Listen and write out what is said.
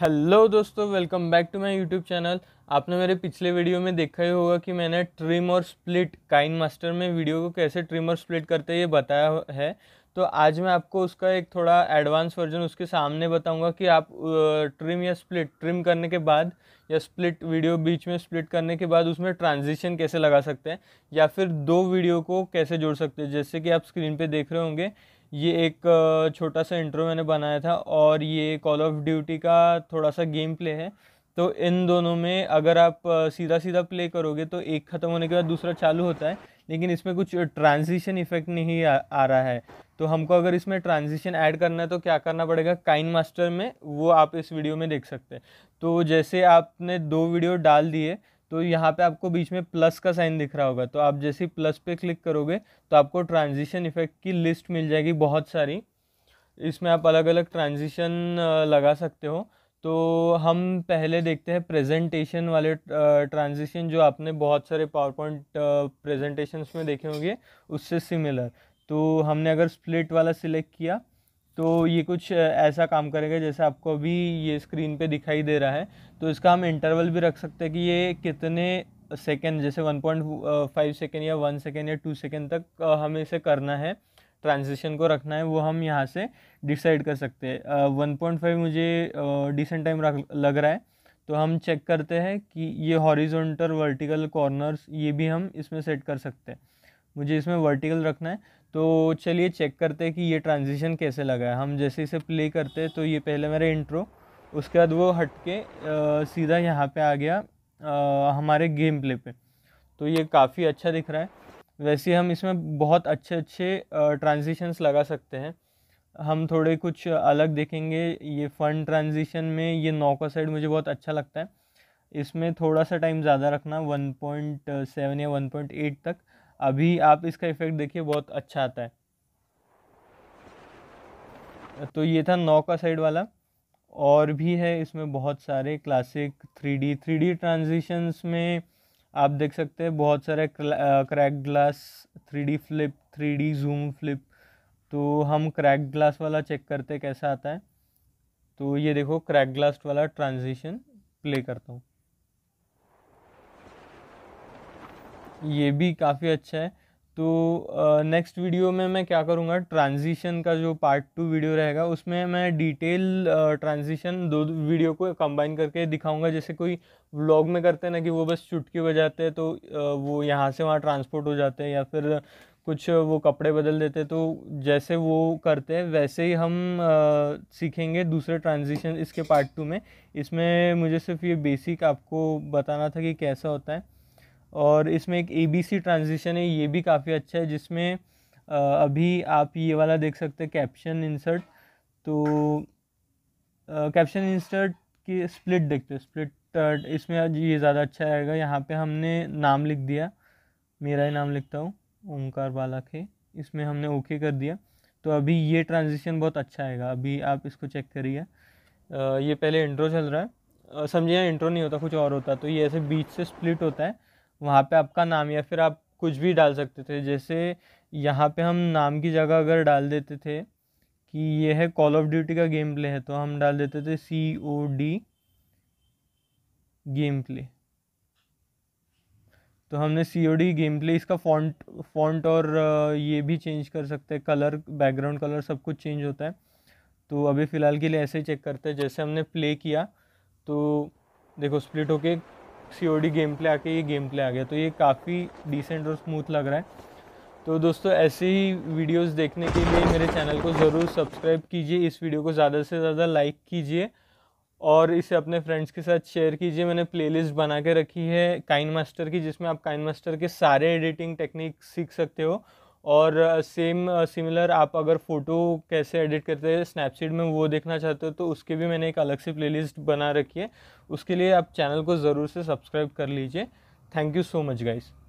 hello दोस्तों welcome back to my YouTube channel आपने मेरे पिछले वीडियो में देखा ही होगा कि मैंने ट्रिम और स्प्लिट काइन मास्टर में वीडियो को कैसे ट्रिम और स्प्लिट करते हैं ये बताया है तो आज मैं आपको उसका एक थोड़ा एडवांस वर्जन उसके सामने बताऊंगा कि आप ट्रिम या स्प्लिट ट्रिम करने के बाद या स्प्लिट वीडियो बीच में स्प्लिट करने के बाद उसमें ट्रांजिशन कैसे लगा सकते हैं या फिर दो वीडियो को कैसे जोड़ सकते हैं जैसे कि आप स्क्रीन पर देख रहे होंगे ये एक छोटा सा इंट्रो मैंने बनाया था और ये कॉल ऑफ ड्यूटी का थोड़ा सा गेम प्ले है तो इन दोनों में अगर आप सीधा सीधा प्ले करोगे तो एक ख़त्म होने के बाद दूसरा चालू होता है लेकिन इसमें कुछ ट्रांजिशन इफेक्ट नहीं आ, आ रहा है तो हमको अगर इसमें ट्रांजिशन ऐड करना है तो क्या करना पड़ेगा काइन मास्टर में वो आप इस वीडियो में देख सकते हैं तो जैसे आपने दो वीडियो डाल दिए तो यहाँ पे आपको बीच में प्लस का साइन दिख रहा होगा तो आप जैसे प्लस पे क्लिक करोगे तो आपको ट्रांजिशन इफेक्ट की लिस्ट मिल जाएगी बहुत सारी इसमें आप अलग अलग ट्रांजिशन लगा सकते हो तो हम पहले देखते हैं प्रेजेंटेशन वाले ट्रांजिशन जो आपने बहुत सारे पावर पॉइंट प्रेजेंटेशन में देखे होंगे उससे सिमिलर तो हमने अगर स्प्लिट वाला सिलेक्ट किया तो ये कुछ ऐसा काम करेगा जैसे आपको अभी ये स्क्रीन पे दिखाई दे रहा है तो इसका हम इंटरवल भी रख सकते हैं कि ये कितने सेकेंड जैसे 1.5 सेकेंड या 1 सेकेंड या 2 सेकेंड तक हमें इसे करना है ट्रांजिशन को रखना है वो हम यहाँ से डिसाइड कर सकते हैं वन पॉइंट फाइव मुझे डिसेंट टाइम लग रहा है तो हम चेक करते हैं कि ये हॉरिजॉन्टल वर्टिकल कॉर्नर्स ये भी हम इसमें सेट कर सकते हैं मुझे इसमें वर्टिकल रखना है तो चलिए चेक करते हैं कि ये ट्रांजिशन कैसे लगा है हम जैसे इसे प्ले करते हैं तो ये पहले मेरा इंट्रो उसके बाद वो हट के आ, सीधा यहाँ पे आ गया आ, हमारे गेम प्ले पे तो ये काफ़ी अच्छा दिख रहा है वैसे हम इसमें बहुत अच्छे अच्छे ट्रांजिशंस लगा सकते हैं हम थोड़े कुछ अलग देखेंगे ये फन ट्रांजिशन में ये नौ का साइड मुझे बहुत अच्छा लगता है इसमें थोड़ा सा टाइम ज़्यादा रखना 1.7 या 1.8 तक अभी आप इसका इफ़ेक्ट देखिए बहुत अच्छा आता है तो ये था नौ का साइड वाला और भी है इसमें बहुत सारे classic three D three D transitions में आप देख सकते हैं बहुत सारे crack glass three D flip three D zoom flip तो हम क्रैक ग्लास वाला चेक करते कैसा आता है तो ये देखो क्रैक ग्लास वाला ट्रांजिशन प्ले करता हूँ ये भी काफ़ी अच्छा है तो नेक्स्ट वीडियो में मैं क्या करूँगा ट्रांजिशन का जो पार्ट टू वीडियो रहेगा उसमें मैं डिटेल ट्रांजिशन दो वीडियो को कंबाइन करके दिखाऊंगा जैसे कोई व्लॉग में करते हैं ना कि वो बस चुटकी बजाते हैं तो वो यहाँ से वहाँ ट्रांसपोर्ट हो जाते हैं या फिर कुछ वो कपड़े बदल देते तो जैसे वो करते हैं वैसे ही हम आ, सीखेंगे दूसरे ट्रांजिशन इसके पार्ट टू में इसमें मुझे सिर्फ ये बेसिक आपको बताना था कि कैसा होता है और इसमें एक ए बी सी ट्रांजिशन है ये भी काफ़ी अच्छा है जिसमें अभी आप ये वाला देख सकते हैं कैप्शन इंसर्ट तो कैप्शन इंसर्ट की स्प्लिट देखते हैं स्प्लिट इसमें ये ज़्यादा अच्छा आएगा यहाँ पे हमने नाम लिख दिया मेरा ही नाम लिखता हूँ ओंकार बाला के इसमें हमने ओके कर दिया तो अभी ये ट्रांजिशन बहुत अच्छा आएगा अभी आप इसको चेक करिए ये पहले इंट्रो चल रहा है समझिए इंट्रो नहीं होता कुछ और होता तो ये ऐसे बीच से स्प्लिट होता है वहाँ पे आपका नाम या फिर आप कुछ भी डाल सकते थे जैसे यहाँ पे हम नाम की जगह अगर डाल देते थे कि ये है कॉल ऑफ ड्यूटी का गेम प्ले है तो हम डाल देते थे C O D game play तो हमने C O D game play इसका फॉन्ट फॉन्ट और ये भी चेंज कर सकते हैं कलर बैकग्राउंड कलर सब कुछ चेंज होता है तो अभी फ़िलहाल के लिए ऐसे ही चेक करते हैं जैसे हमने प्ले किया तो देखो स्प्लिट होके सीओडी गेम प्ले आके ये गेम प्ले आ गया तो ये काफ़ी डिसेंट और स्मूथ लग रहा है तो दोस्तों ऐसे ही वीडियोस देखने के लिए मेरे चैनल को ज़रूर सब्सक्राइब कीजिए इस वीडियो को ज़्यादा से ज़्यादा लाइक कीजिए और इसे अपने फ्रेंड्स के साथ शेयर कीजिए मैंने प्लेलिस्ट बना के रखी है काइन मास्टर की जिसमें आप काइन मास्टर के सारे एडिटिंग टेक्निक सीख सकते हो और सेम सिमिलर आप अगर फ़ोटो कैसे एडिट करते हैं स्नैपसीड में वो देखना चाहते हो तो उसके भी मैंने एक अलग से प्लेलिस्ट बना रखी है उसके लिए आप चैनल को ज़रूर से सब्सक्राइब कर लीजिए thank you so much guys